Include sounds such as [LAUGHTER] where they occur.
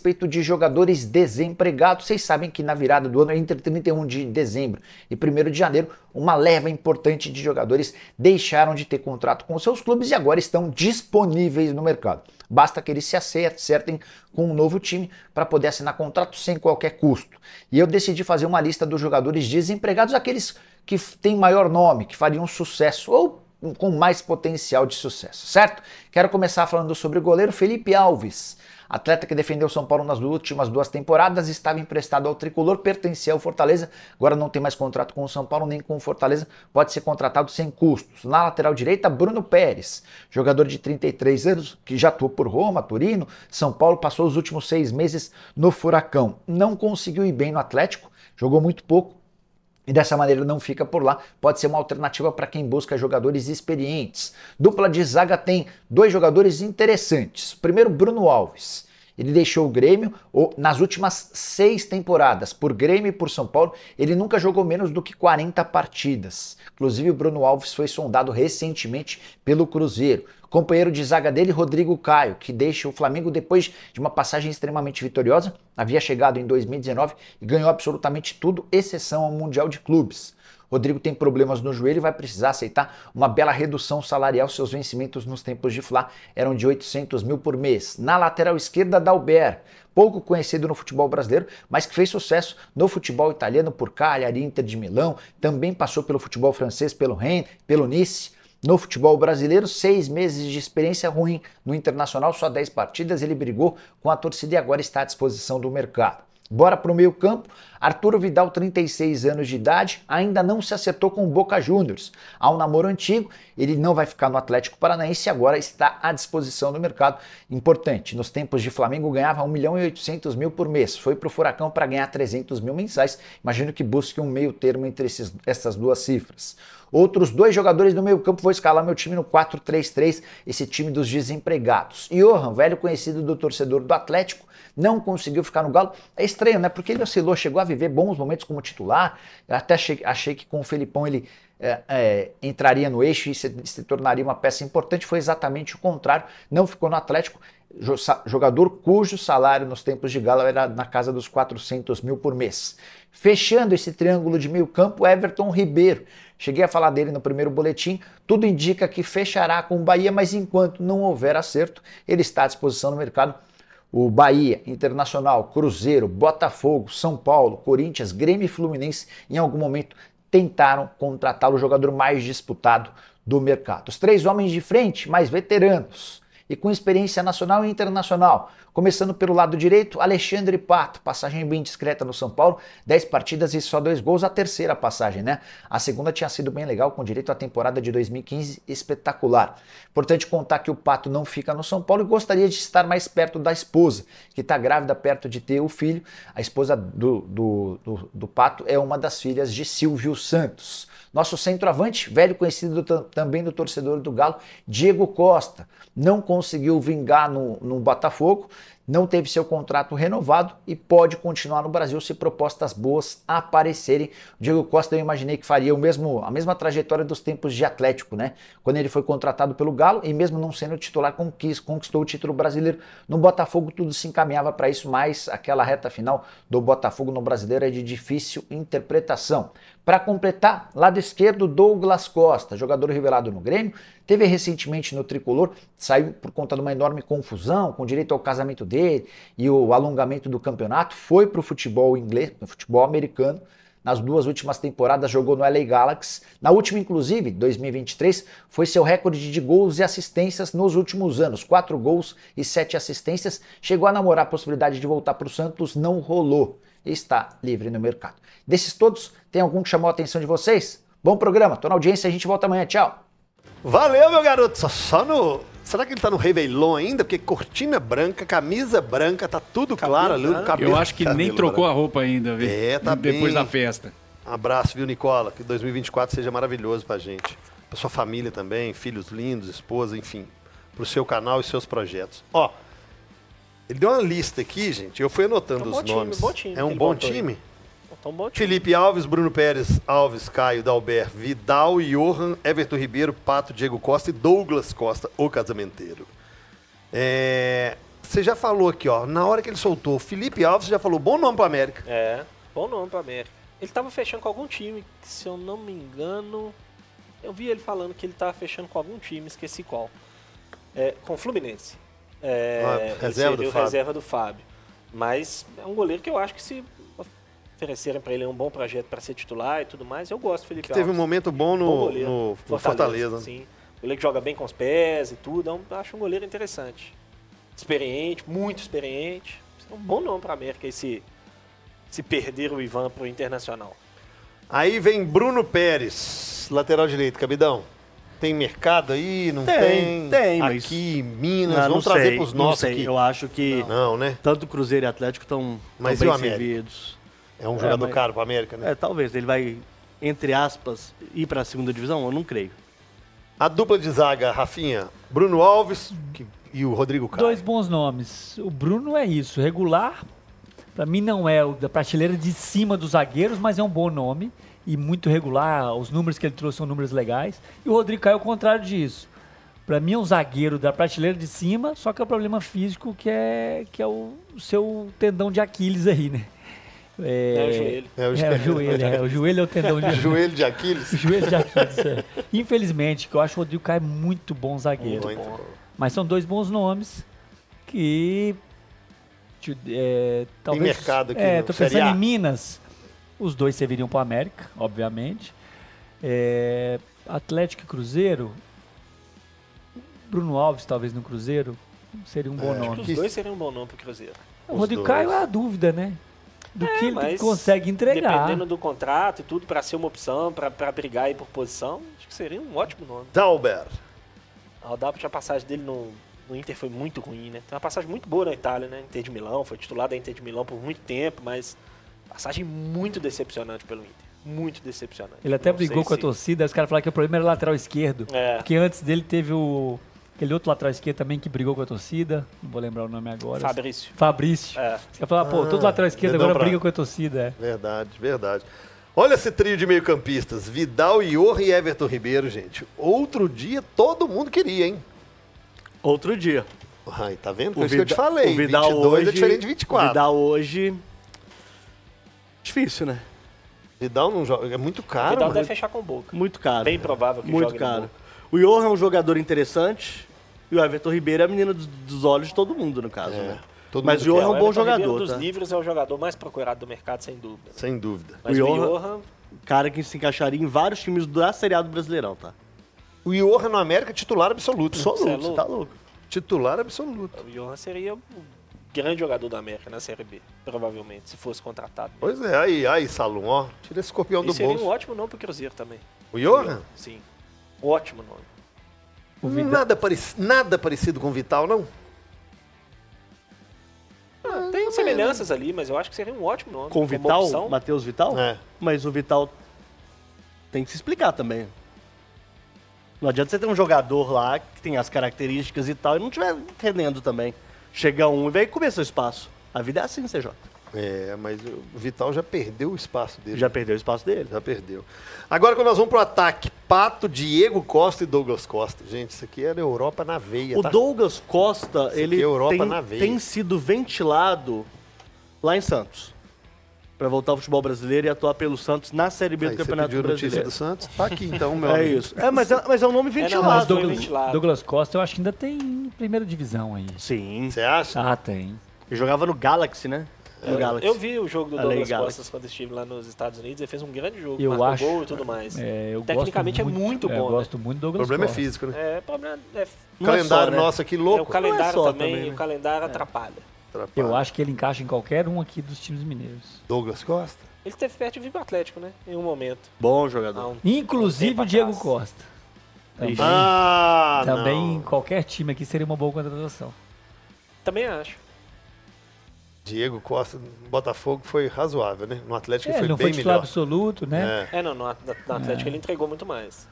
respeito de jogadores desempregados. Vocês sabem que na virada do ano, entre 31 de dezembro e 1 de janeiro, uma leva importante de jogadores deixaram de ter contrato com seus clubes e agora estão disponíveis no mercado. Basta que eles se acertem com um novo time para poder assinar contrato sem qualquer custo. E eu decidi fazer uma lista dos jogadores desempregados, aqueles que têm maior nome, que fariam sucesso ou com mais potencial de sucesso, certo? Quero começar falando sobre o goleiro Felipe Alves atleta que defendeu São Paulo nas últimas duas temporadas, estava emprestado ao tricolor, pertencia ao Fortaleza, agora não tem mais contrato com o São Paulo nem com o Fortaleza, pode ser contratado sem custos. Na lateral direita, Bruno Pérez, jogador de 33 anos, que já atuou por Roma, Turino, São Paulo, passou os últimos seis meses no Furacão. Não conseguiu ir bem no Atlético, jogou muito pouco, e dessa maneira não fica por lá. Pode ser uma alternativa para quem busca jogadores experientes. Dupla de zaga tem dois jogadores interessantes. Primeiro, Bruno Alves ele deixou o Grêmio nas últimas seis temporadas, por Grêmio e por São Paulo, ele nunca jogou menos do que 40 partidas. Inclusive, o Bruno Alves foi sondado recentemente pelo Cruzeiro. Companheiro de zaga dele, Rodrigo Caio, que deixa o Flamengo depois de uma passagem extremamente vitoriosa, havia chegado em 2019 e ganhou absolutamente tudo, exceção ao Mundial de Clubes. Rodrigo tem problemas no joelho e vai precisar aceitar uma bela redução salarial. Seus vencimentos nos tempos de Fla eram de 800 mil por mês. Na lateral esquerda, Dalbert, pouco conhecido no futebol brasileiro, mas que fez sucesso no futebol italiano por Cagliari, Inter de Milão, também passou pelo futebol francês, pelo Rennes, pelo Nice. No futebol brasileiro, seis meses de experiência ruim. No Internacional, só 10 partidas, ele brigou com a torcida e agora está à disposição do mercado. Bora para o meio campo. Arturo Vidal, 36 anos de idade, ainda não se acertou com o Boca Juniors. Há um namoro antigo, ele não vai ficar no Atlético Paranaense e agora está à disposição do mercado. Importante, nos tempos de Flamengo ganhava 1 milhão e 800 mil por mês. Foi para o Furacão para ganhar 300 mil mensais. Imagino que busque um meio termo entre esses, essas duas cifras. Outros dois jogadores do meio campo vou escalar meu time no 4-3-3, esse time dos desempregados. Johan, velho conhecido do torcedor do Atlético, não conseguiu ficar no Galo. É estranho, né? Porque ele oscilou, chegou a viver bons momentos como titular. Eu até achei, achei que com o Felipão ele é, é, entraria no eixo e se, se, tornaria uma peça importante. Foi exatamente o contrário. Não ficou no Atlético, jogador cujo salário nos tempos de Galo era na casa dos 400 mil por mês. Fechando esse triângulo de meio campo, Everton Ribeiro. Cheguei a falar dele no primeiro boletim. Tudo indica que fechará com o Bahia, mas enquanto não houver acerto, ele está à disposição no mercado. O Bahia, Internacional, Cruzeiro, Botafogo, São Paulo, Corinthians, Grêmio e Fluminense em algum momento tentaram contratar o jogador mais disputado do mercado. Os três homens de frente, mais veteranos, e com experiência nacional e internacional. Começando pelo lado direito, Alexandre Pato, passagem bem discreta no São Paulo, 10 partidas e só dois gols, a terceira passagem, né? A segunda tinha sido bem legal, com direito à temporada de 2015 espetacular. Importante contar que o Pato não fica no São Paulo e gostaria de estar mais perto da esposa, que está grávida perto de ter o filho. A esposa do, do, do, do Pato é uma das filhas de Silvio Santos. Nosso centroavante, velho conhecido também do torcedor do Galo, Diego Costa, não conseguiu vingar no, no Botafogo, não teve seu contrato renovado e pode continuar no Brasil se propostas boas aparecerem. O Diego Costa eu imaginei que faria o mesmo, a mesma trajetória dos tempos de Atlético, né? Quando ele foi contratado pelo Galo e mesmo não sendo titular conquistou o título brasileiro no Botafogo, tudo se encaminhava para isso, mas aquela reta final do Botafogo no Brasileiro é de difícil interpretação. Para completar, lado esquerdo, Douglas Costa, jogador revelado no Grêmio, teve recentemente no Tricolor, saiu por conta de uma enorme confusão com direito ao casamento dele e o alongamento do campeonato, foi para o futebol inglês, no o futebol americano. Nas duas últimas temporadas jogou no LA Galaxy. Na última, inclusive, 2023, foi seu recorde de gols e assistências nos últimos anos. Quatro gols e sete assistências. Chegou a namorar a possibilidade de voltar para o Santos, não rolou. Está livre no mercado. Desses todos, tem algum que chamou a atenção de vocês? Bom programa, tô na audiência, a gente volta amanhã. Tchau! Valeu, meu garoto! Só, só no Será que ele tá no Réveillon ainda? Porque cortina branca, camisa branca, tá tudo claro ali no cabelo. Eu acho que nem trocou branco. a roupa ainda, viu? É, tá Depois bem. da festa. Um abraço, viu, Nicola? Que 2024 seja maravilhoso pra gente. Pra sua família também, filhos lindos, esposa, enfim. Pro seu canal e seus projetos. Ó, ele deu uma lista aqui, gente. Eu fui anotando é um os nomes. Time, bom time, é um bom time? Aí. Felipe Alves, Bruno Pérez, Alves, Caio, Dalber, Vidal, Johan, Everton Ribeiro, Pato, Diego Costa e Douglas Costa, o casamenteiro. É... Você já falou aqui, ó, na hora que ele soltou Felipe Alves, você já falou bom nome para América. É, bom nome para América. Ele estava fechando com algum time, se eu não me engano, eu vi ele falando que ele estava fechando com algum time, esqueci qual. É, com o Fluminense. É, ah, reserva, do reserva do Fábio. Mas é um goleiro que eu acho que se oferecerem para ele um bom projeto para ser titular e tudo mais. Eu gosto Felipe que Alves. Teve um momento bom no, bom goleiro, no Fortaleza. Fortaleza. Né? Sim. O goleiro que joga bem com os pés e tudo. É eu acho um goleiro interessante. Experiente, muito experiente. É um bom nome para a América esse, se perder o Ivan para o Internacional. Aí vem Bruno Pérez, lateral direito, Cabidão. Tem mercado aí? Não tem? Tem, tem mas... Aqui, em Minas, ah, não, vamos não trazer para os nossos aqui. Eu acho que não, não, né? tanto Cruzeiro e Atlético estão bem servidos. É um jogador é, mas... caro para a América, né? É, talvez. Ele vai, entre aspas, ir para a segunda divisão? Eu não creio. A dupla de zaga, Rafinha, Bruno Alves que... e o Rodrigo Caio. Dois bons nomes. O Bruno é isso, regular. Para mim não é o da prateleira de cima dos zagueiros, mas é um bom nome e muito regular. Os números que ele trouxe são números legais. E o Rodrigo Caio é o contrário disso. Para mim é um zagueiro da prateleira de cima, só que é o um problema físico que é, que é o seu tendão de Aquiles aí, né? É, é, o joelho. É o, é joelho, é. O joelho é o tendão de [LAUGHS] Joelho de Aquiles? [LAUGHS] joelho de Aquiles, é. Infelizmente, que eu acho o Rodrigo Caio é muito bom zagueiro. Muito bom. Mas são dois bons nomes que. É, talvez, Tem mercado aqui. É, né? tô pensando em Minas. Os dois serviriam para o América, obviamente. É, Atlético e Cruzeiro. Bruno Alves, talvez no Cruzeiro. Seria um bom é, nome. Acho que os dois seriam um bom nome para o Cruzeiro. O Rodrigo dois. Caio é a dúvida, né? do é, que ele consegue entregar. Dependendo do contrato e tudo, para ser uma opção, para brigar aí por posição, acho que seria um ótimo nome. Tauber. A Odapit, a passagem dele no, no Inter foi muito ruim, né? Tem uma passagem muito boa na Itália, né? Inter de Milão, foi titular da Inter de Milão por muito tempo, mas passagem muito decepcionante pelo Inter. Muito decepcionante. Ele até Não brigou com se... a torcida, os caras falaram que o problema era lateral esquerdo. É. Porque antes dele teve o Aquele outro lá atrás esquerdo é também que brigou com a torcida, não vou lembrar o nome agora. Fabrício. Fabrício. É. Você fala, pô, todo lá atrás esquerdo agora pra... briga com a torcida. É. Verdade, verdade. Olha esse trio de meio-campistas: Vidal, Iorra e Everton Ribeiro, gente. Outro dia todo mundo queria, hein? Outro dia. Ai, tá vendo? Por o isso Vida... que eu te falei. O Vidal 22 é hoje, é diferente de 24. Vidal hoje. Difícil, né? Vidal não joga. É muito caro. Vidal mano. deve fechar com boca. Muito caro. Bem provável que Muito caro. O Johan é um jogador interessante. E o Everton Ribeiro é a menina dos, dos olhos de todo mundo, no caso, é. né? Todo mas o Johan é um bom jogador. Ribeiro dos tá? livros é o jogador mais procurado do mercado, sem dúvida. Sem dúvida. Mas o, o Johan, Cara que se encaixaria em vários times da Série do Brasileirão, tá? O Johan no América, é titular absoluto. Absoluto, você, é tá louco? tá louco. Titular absoluto. O Johan seria o grande jogador da América na Série B, provavelmente, se fosse contratado. Mesmo. Pois é, aí, aí, Salum, ó. Tira esse escorpião e do seria bolso. seria um ótimo nome pro Cruzeiro também. O Johan? Sim. ótimo nome. O Vidal. Nada, parec nada parecido com o Vital, não? Ah, ah tem semelhanças é. ali, mas eu acho que seria um ótimo nome. Com o Vital? Matheus Vital? É. Mas o Vital tem que se explicar também. Não adianta você ter um jogador lá que tem as características e tal e não estiver rendendo também. Chega um e e comer seu espaço. A vida é assim, CJ. É, mas o Vital já perdeu o espaço dele. Já perdeu o espaço dele. Já perdeu. Agora quando nós vamos pro ataque, Pato, Diego Costa e Douglas Costa. Gente, isso aqui era é Europa na veia. O tá? Douglas Costa, isso ele é tem, tem sido ventilado lá em Santos para voltar ao futebol brasileiro e atuar pelo Santos na Série B do Campeonato você pediu Brasileiro. Notícia do Santos, tá aqui então, meu. [LAUGHS] é isso. É, mas é, mas é um nome ventilado. É, não, mas Douglas, ventilado. Douglas Costa, eu acho que ainda tem primeira divisão aí. Sim. Você acha? Ah, tem. Ele jogava no Galaxy, né? do é, Galaxy. Eu vi o jogo do Douglas Costa quando estive lá nos Estados Unidos. Ele fez um grande jogo, eu acho, gol e tudo mais. É, Tecnicamente é muito, é muito bom. Eu né? gosto muito do Douglas O problema é Costa. é físico, né? É, problema é... O calendário é só, nosso aqui louco. o calendário também, também né? o calendário atrapalha. Atrapalha. Eu acho que ele encaixa em qualquer um aqui dos times mineiros. Douglas Costa? Ele esteve perto de vir pro Atlético, né? Em um momento. Bom jogador. Um, Inclusive o Diego Costa. Também, ah, também qualquer time aqui seria uma boa contratação. Também acho. Diego Costa no Botafogo foi razoável, né? No Atlético é, ele foi ele não bem foi melhor. absoluto, né? É, é não, no, no Atlético é. ele entregou muito mais.